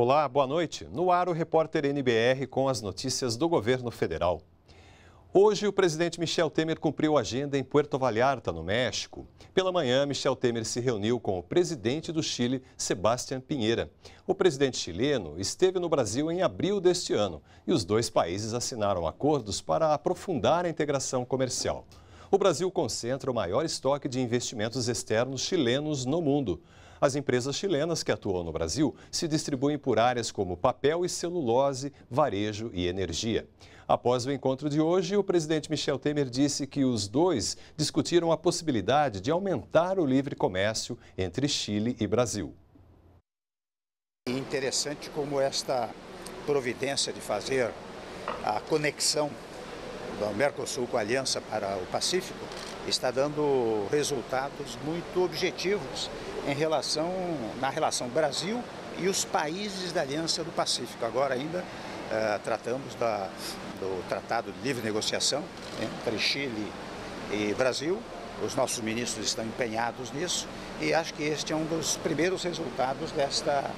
Olá, boa noite. No ar o repórter NBR com as notícias do governo federal. Hoje, o presidente Michel Temer cumpriu agenda em Puerto Vallarta, no México. Pela manhã, Michel Temer se reuniu com o presidente do Chile, Sebastián Pinheira. O presidente chileno esteve no Brasil em abril deste ano e os dois países assinaram acordos para aprofundar a integração comercial. O Brasil concentra o maior estoque de investimentos externos chilenos no mundo. As empresas chilenas que atuam no Brasil se distribuem por áreas como papel e celulose, varejo e energia. Após o encontro de hoje, o presidente Michel Temer disse que os dois discutiram a possibilidade de aumentar o livre comércio entre Chile e Brasil. É interessante como esta providência de fazer a conexão do Mercosul com a Aliança para o Pacífico está dando resultados muito objetivos em relação, na relação Brasil e os países da Aliança do Pacífico. Agora ainda uh, tratamos da, do Tratado de Livre Negociação entre Chile e Brasil. Os nossos ministros estão empenhados nisso e acho que este é um dos primeiros resultados desta,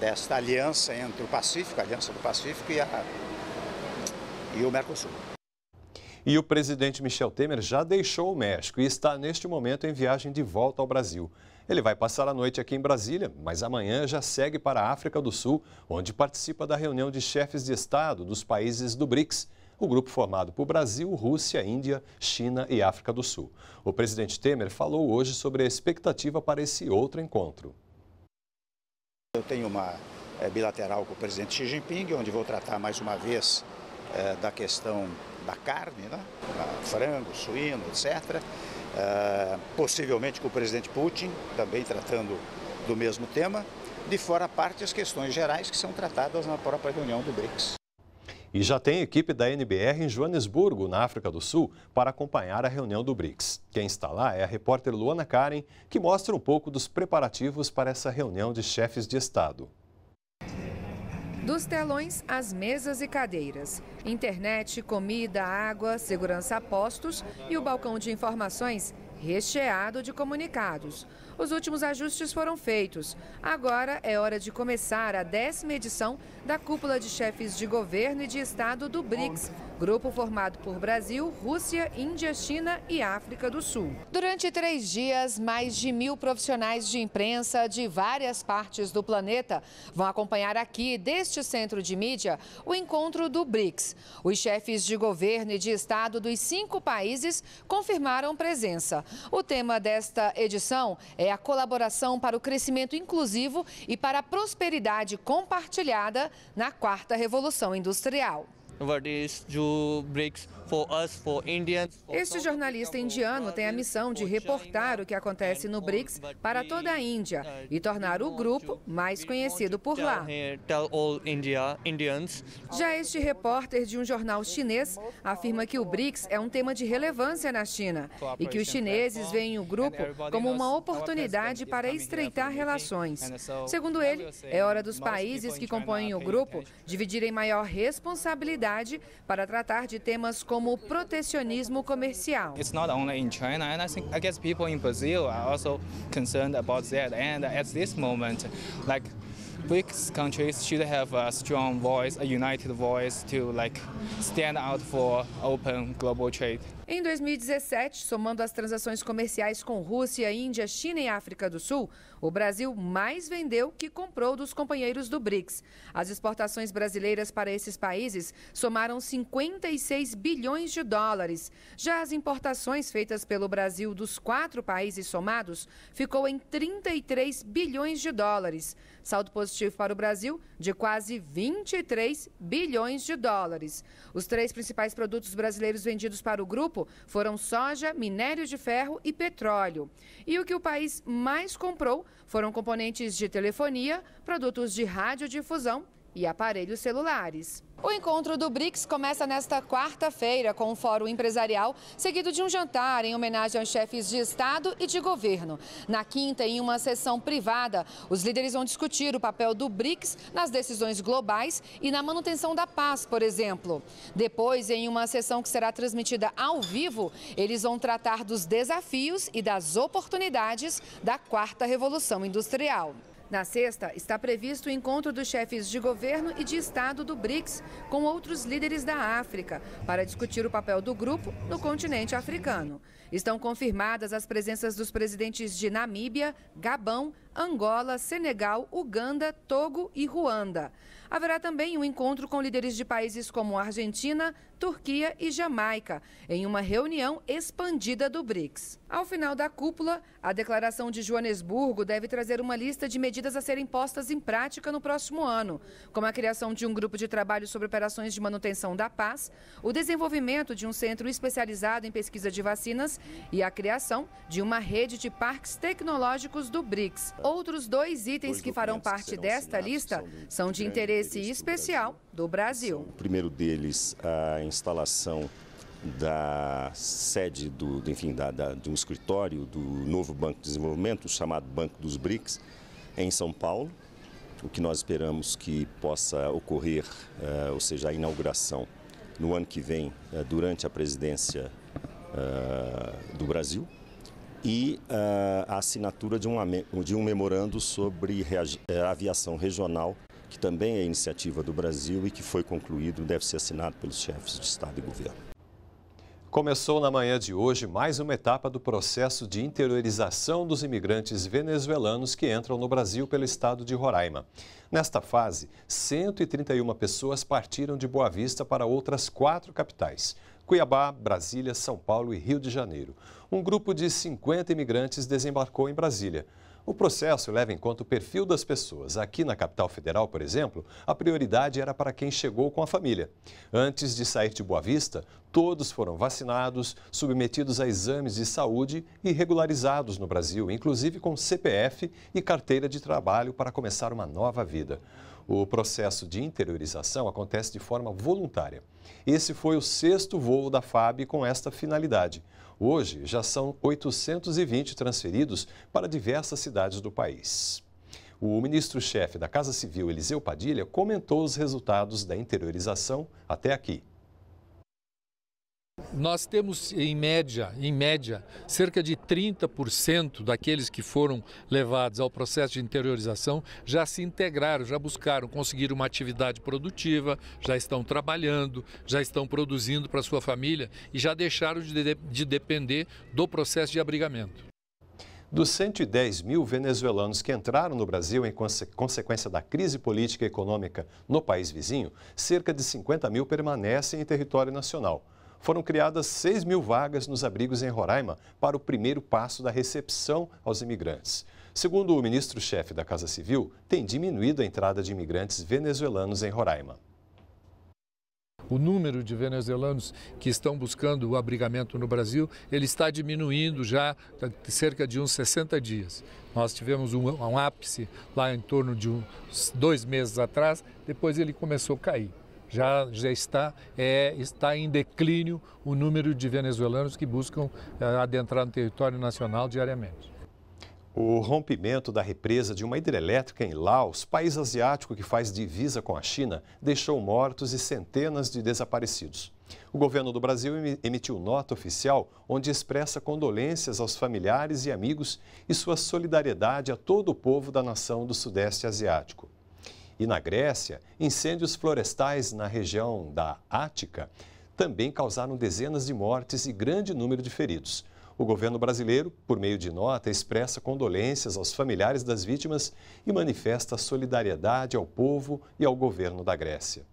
desta aliança entre o Pacífico, a Aliança do Pacífico e, a, e o Mercosul. E o presidente Michel Temer já deixou o México e está neste momento em viagem de volta ao Brasil. Ele vai passar a noite aqui em Brasília, mas amanhã já segue para a África do Sul, onde participa da reunião de chefes de Estado dos países do BRICS, o grupo formado por Brasil, Rússia, Índia, China e África do Sul. O presidente Temer falou hoje sobre a expectativa para esse outro encontro. Eu tenho uma eh, bilateral com o presidente Xi Jinping, onde vou tratar mais uma vez é, da questão da carne, né? Ah, frango, suíno, etc. É, ah, possivelmente com o presidente Putin, também tratando do mesmo tema, de fora a parte as questões gerais que são tratadas na própria reunião do BRICS. E já tem equipe da NBR em Joanesburgo, na África do Sul, para acompanhar a reunião do BRICS. Quem está lá é a repórter Luana Karen, que mostra um pouco dos preparativos para essa reunião de chefes de Estado. Dos telões às mesas e cadeiras, internet, comida, água, segurança a postos e o balcão de informações recheado de comunicados. Os últimos ajustes foram feitos. Agora é hora de começar a décima edição da cúpula de chefes de governo e de Estado do BRICS, grupo formado por Brasil, Rússia, Índia, China e África do Sul. Durante três dias, mais de mil profissionais de imprensa de várias partes do planeta vão acompanhar aqui, deste centro de mídia, o encontro do BRICS. Os chefes de governo e de Estado dos cinco países confirmaram presença. O tema desta edição é a colaboração para o crescimento inclusivo e para a prosperidade compartilhada na quarta revolução industrial. breaks este jornalista indiano tem a missão de reportar o que acontece no BRICS para toda a Índia uh, e tornar o grupo mais conhecido por lá. Já este repórter de um jornal chinês afirma que o BRICS é um tema de relevância na China e que os chineses veem o grupo como uma oportunidade para estreitar relações. Segundo ele, é hora dos países que compõem o grupo dividirem maior responsabilidade para tratar de temas como como protecionismo comercial. It's not only in China, and I think I guess people in Brazil are also concerned about that. And at this moment, like BRICS countries should have a strong voice, a united voice to like stand out for open global trade. Em 2017, somando as transações comerciais com Rússia, Índia, China e África do Sul, o Brasil mais vendeu que comprou dos companheiros do BRICS. As exportações brasileiras para esses países somaram 56 bilhões de dólares. Já as importações feitas pelo Brasil dos quatro países somados ficou em 33 bilhões de dólares. Saldo positivo para o Brasil de quase 23 bilhões de dólares. Os três principais produtos brasileiros vendidos para o grupo 2005 foram soja, minério de ferro e petróleo. E o que o país mais comprou foram componentes de telefonia, produtos de radiodifusão e aparelhos celulares. O encontro do BRICS começa nesta quarta-feira com um fórum empresarial, seguido de um jantar em homenagem aos chefes de Estado e de governo. Na quinta, em uma sessão privada, os líderes vão discutir o papel do BRICS nas decisões globais e na manutenção da paz, por exemplo. Depois, em uma sessão que será transmitida ao vivo, eles vão tratar dos desafios e das oportunidades da quarta revolução industrial. Na sexta, está previsto o encontro dos chefes de governo e de Estado do BRICS com outros líderes da África para discutir o papel do grupo no continente africano. Estão confirmadas as presenças dos presidentes de Namíbia, Gabão, Angola, Senegal, Uganda, Togo e Ruanda. Haverá também um encontro com líderes de países como Argentina, Turquia e Jamaica, em uma reunião expandida do BRICS. Ao final da cúpula, a declaração de Joanesburgo deve trazer uma lista de medidas a serem postas em prática no próximo ano, como a criação de um grupo de trabalho sobre operações de manutenção da paz, o desenvolvimento de um centro especializado em pesquisa de vacinas e a criação de uma rede de parques tecnológicos do BRICS. Outros dois itens dois que farão parte que desta lista são de interesse, interesse especial do Brasil. do Brasil. O primeiro deles, a instalação da sede do, enfim, da, da, de um escritório do novo Banco de Desenvolvimento, chamado Banco dos BRICS, em São Paulo. O que nós esperamos que possa ocorrer, uh, ou seja, a inauguração no ano que vem, uh, durante a presidência uh, do Brasil e uh, a assinatura de um, de um memorando sobre eh, aviação regional, que também é iniciativa do Brasil e que foi concluído, deve ser assinado pelos chefes de Estado e governo. Começou na manhã de hoje mais uma etapa do processo de interiorização dos imigrantes venezuelanos que entram no Brasil pelo estado de Roraima. Nesta fase, 131 pessoas partiram de Boa Vista para outras quatro capitais: Cuiabá, Brasília, São Paulo e Rio de Janeiro um grupo de 50 imigrantes desembarcou em Brasília. O processo leva em conta o perfil das pessoas. Aqui na capital federal, por exemplo, a prioridade era para quem chegou com a família. Antes de sair de Boa Vista, todos foram vacinados, submetidos a exames de saúde e regularizados no Brasil, inclusive com CPF e carteira de trabalho para começar uma nova vida. O processo de interiorização acontece de forma voluntária. Esse foi o sexto voo da FAB com esta finalidade. Hoje, já são 820 transferidos para diversas cidades do país. O ministro-chefe da Casa Civil, Eliseu Padilha, comentou os resultados da interiorização até aqui. Nós temos em média, em média, cerca de 30% daqueles que foram levados ao processo de interiorização já se integraram, já buscaram, conseguir uma atividade produtiva, já estão trabalhando, já estão produzindo para sua família e já deixaram de, de depender do processo de abrigamento. Dos 110 mil venezuelanos que entraram no Brasil em conse consequência da crise política e econômica no país vizinho, cerca de 50 mil permanecem em território nacional foram criadas 6 mil vagas nos abrigos em Roraima para o primeiro passo da recepção aos imigrantes. Segundo o ministro-chefe da Casa Civil, tem diminuído a entrada de imigrantes venezuelanos em Roraima. O número de venezuelanos que estão buscando o abrigamento no Brasil, ele está diminuindo já há cerca de uns 60 dias. Nós tivemos um, um ápice lá em torno de uns dois meses atrás, depois ele começou a cair já, já está, é, está em declínio o número de venezuelanos que buscam é, adentrar no território nacional diariamente. O rompimento da represa de uma hidrelétrica em Laos, país asiático que faz divisa com a China, deixou mortos e centenas de desaparecidos. O governo do Brasil emitiu nota oficial onde expressa condolências aos familiares e amigos e sua solidariedade a todo o povo da nação do Sudeste Asiático. E na Grécia, incêndios florestais na região da Ática também causaram dezenas de mortes e grande número de feridos. O governo brasileiro, por meio de nota, expressa condolências aos familiares das vítimas e manifesta solidariedade ao povo e ao governo da Grécia.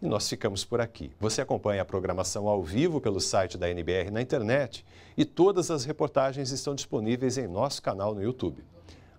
E nós ficamos por aqui. Você acompanha a programação ao vivo pelo site da NBR na internet e todas as reportagens estão disponíveis em nosso canal no YouTube.